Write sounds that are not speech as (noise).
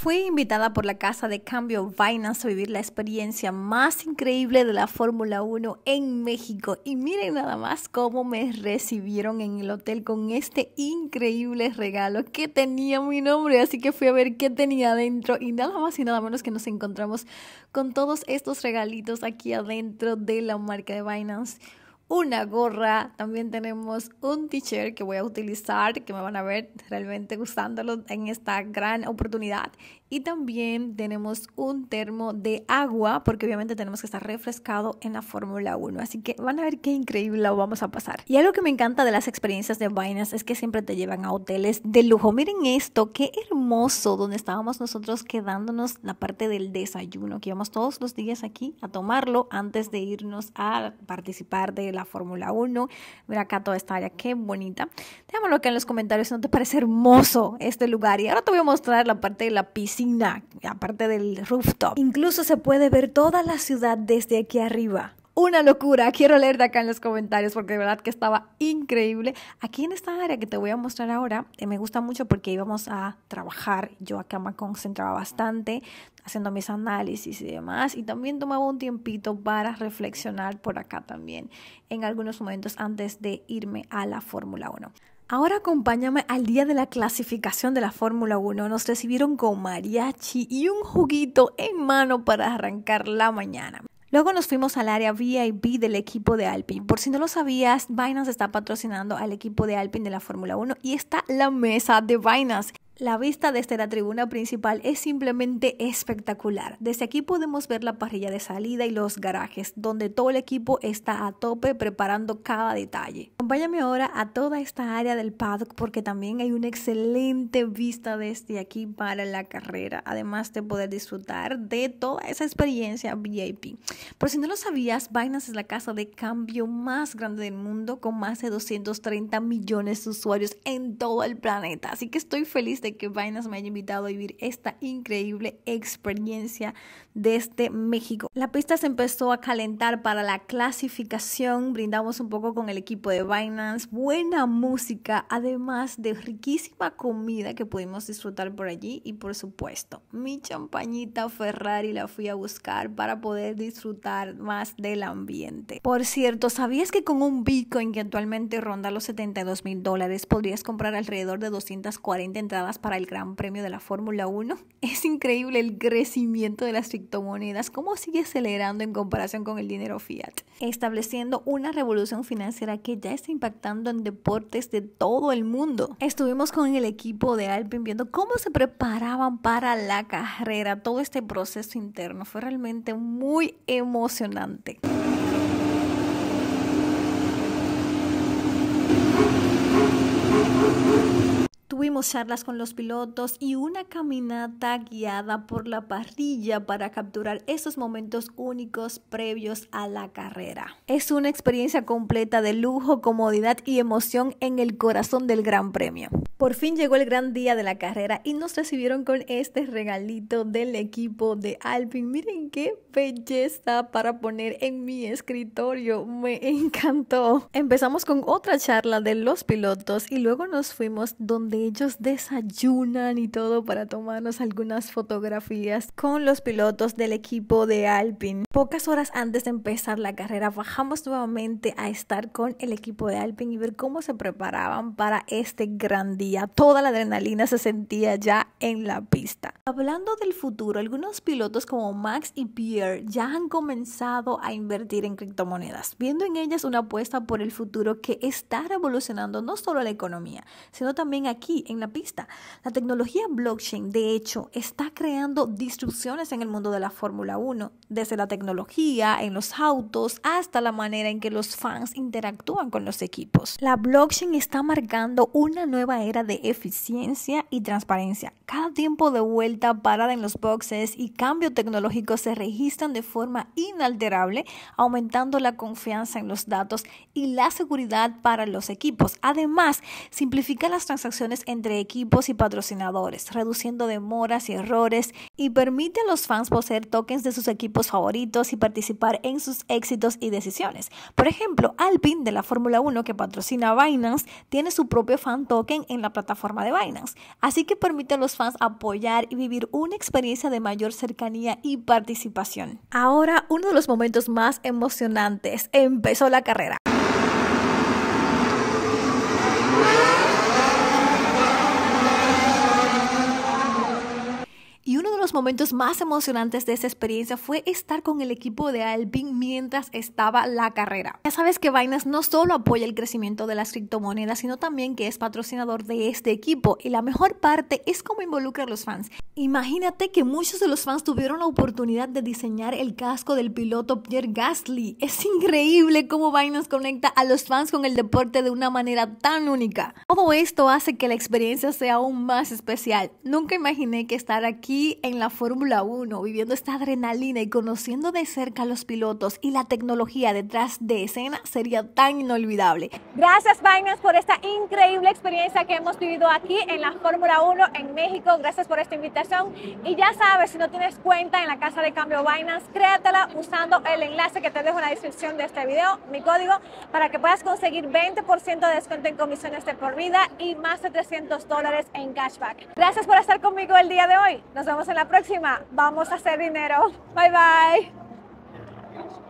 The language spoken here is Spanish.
Fui invitada por la casa de cambio Binance a vivir la experiencia más increíble de la Fórmula 1 en México. Y miren nada más cómo me recibieron en el hotel con este increíble regalo que tenía mi nombre. Así que fui a ver qué tenía adentro. Y nada más y nada menos que nos encontramos con todos estos regalitos aquí adentro de la marca de Binance una gorra, también tenemos un t-shirt que voy a utilizar, que me van a ver realmente gustándolo en esta gran oportunidad. Y también tenemos un termo de agua, porque obviamente tenemos que estar refrescado en la Fórmula 1. Así que van a ver qué increíble lo vamos a pasar. Y algo que me encanta de las experiencias de vainas es que siempre te llevan a hoteles de lujo. Miren esto, qué hermoso, donde estábamos nosotros quedándonos la parte del desayuno, que íbamos todos los días aquí a tomarlo antes de irnos a participar de la Fórmula 1. Mira acá toda esta área, qué bonita. lo que en los comentarios, ¿no te parece hermoso este lugar? Y ahora te voy a mostrar la parte de la pista aparte del rooftop. Incluso se puede ver toda la ciudad desde aquí arriba una locura. Quiero leerte acá en los comentarios porque de verdad que estaba increíble. Aquí en esta área que te voy a mostrar ahora, eh, me gusta mucho porque íbamos a trabajar. Yo acá me concentraba bastante haciendo mis análisis y demás. Y también tomaba un tiempito para reflexionar por acá también en algunos momentos antes de irme a la Fórmula 1. Ahora acompáñame al día de la clasificación de la Fórmula 1. Nos recibieron con mariachi y un juguito en mano para arrancar la mañana. Luego nos fuimos al área VIP del equipo de Alpine. Por si no lo sabías, Binance está patrocinando al equipo de Alpine de la Fórmula 1 y está la mesa de Binance. La vista desde la tribuna principal es simplemente espectacular. Desde aquí podemos ver la parrilla de salida y los garajes, donde todo el equipo está a tope preparando cada detalle. Acompáñame ahora a toda esta área del paddock porque también hay una excelente vista desde aquí para la carrera, además de poder disfrutar de toda esa experiencia VIP. Por si no lo sabías, Binance es la casa de cambio más grande del mundo con más de 230 millones de usuarios en todo el planeta, así que estoy feliz de que Binance me haya invitado a vivir esta increíble experiencia desde México. La pista se empezó a calentar para la clasificación, brindamos un poco con el equipo de Binance, buena música, además de riquísima comida que pudimos disfrutar por allí y por supuesto, mi champañita Ferrari la fui a buscar para poder disfrutar más del ambiente. Por cierto, ¿sabías que con un Bitcoin que actualmente ronda los 72 mil dólares podrías comprar alrededor de 240 entradas para el Gran Premio de la Fórmula 1. (laughs) Es increíble el crecimiento de las criptomonedas, cómo sigue acelerando en comparación con el dinero fiat, estableciendo una revolución financiera que ya está impactando en deportes de todo el mundo. Estuvimos con el equipo de Alpine viendo cómo se preparaban para la carrera, todo este proceso interno. Fue realmente muy emocionante. charlas con los pilotos y una caminata guiada por la parrilla para capturar esos momentos únicos previos a la carrera. Es una experiencia completa de lujo, comodidad y emoción en el corazón del Gran Premio. Por fin llegó el gran día de la carrera y nos recibieron con este regalito del equipo de Alpine. Miren qué belleza para poner en mi escritorio. Me (laughs) encantó. Empezamos con otra charla de los pilotos y luego nos fuimos donde ellos desayunan y todo para tomarnos algunas fotografías con los pilotos del equipo de Alpine. Pocas horas antes de empezar la carrera bajamos nuevamente a estar con el equipo de Alpine y ver cómo se preparaban para este gran día. Toda la adrenalina se sentía ya en la pista. Hablando del futuro, algunos pilotos como Max y Pierre ya han comenzado a invertir en criptomonedas, viendo en ellas una apuesta por el futuro que está revolucionando no solo la economía, sino también aquí, en la pista. La tecnología blockchain, de hecho, está creando disrupciones en el mundo de la Fórmula 1, desde la tecnología, en los autos, hasta la manera en que los fans interactúan con los equipos. La blockchain está marcando una nueva era de eficiencia y transparencia. Cada tiempo de vuelta parada en los boxes y cambio tecnológico se registran de forma inalterable, aumentando la confianza en los datos y la seguridad para los equipos. Además, simplifica las transacciones entre equipos y patrocinadores, reduciendo demoras y errores y permite a los fans poseer tokens de sus equipos favoritos y participar en sus éxitos y decisiones. Por ejemplo, Alpine de la Fórmula 1 que patrocina Binance tiene su propio fan token en la plataforma de Binance, así que permite a los fans apoyar y vivir una experiencia de mayor cercanía y participación. Ahora, uno de los momentos más emocionantes, empezó la carrera. momentos más emocionantes de esa experiencia fue estar con el equipo de Alvin mientras estaba la carrera. Ya sabes que Binance no solo apoya el crecimiento de las criptomonedas, sino también que es patrocinador de este equipo y la mejor parte es cómo involucra a los fans. Imagínate que muchos de los fans tuvieron la oportunidad de diseñar el casco del piloto Pierre Gasly. Es increíble cómo Binance conecta a los fans con el deporte de una manera tan única. Todo esto hace que la experiencia sea aún más especial. Nunca imaginé que estar aquí en la Fórmula 1, viviendo esta adrenalina y conociendo de cerca a los pilotos y la tecnología detrás de escena sería tan inolvidable. Gracias, Binance, por esta increíble experiencia que hemos vivido aquí en la Fórmula 1 en México. Gracias por esta invitación. Y ya sabes, si no tienes cuenta en la casa de cambio Binance, créatela usando el enlace que te dejo en la descripción de este video, mi código, para que puedas conseguir 20% de descuento en comisiones de por vida y más de 300 dólares en cashback. Gracias por estar conmigo el día de hoy. Nos vemos en la próxima vamos a hacer dinero. Bye bye.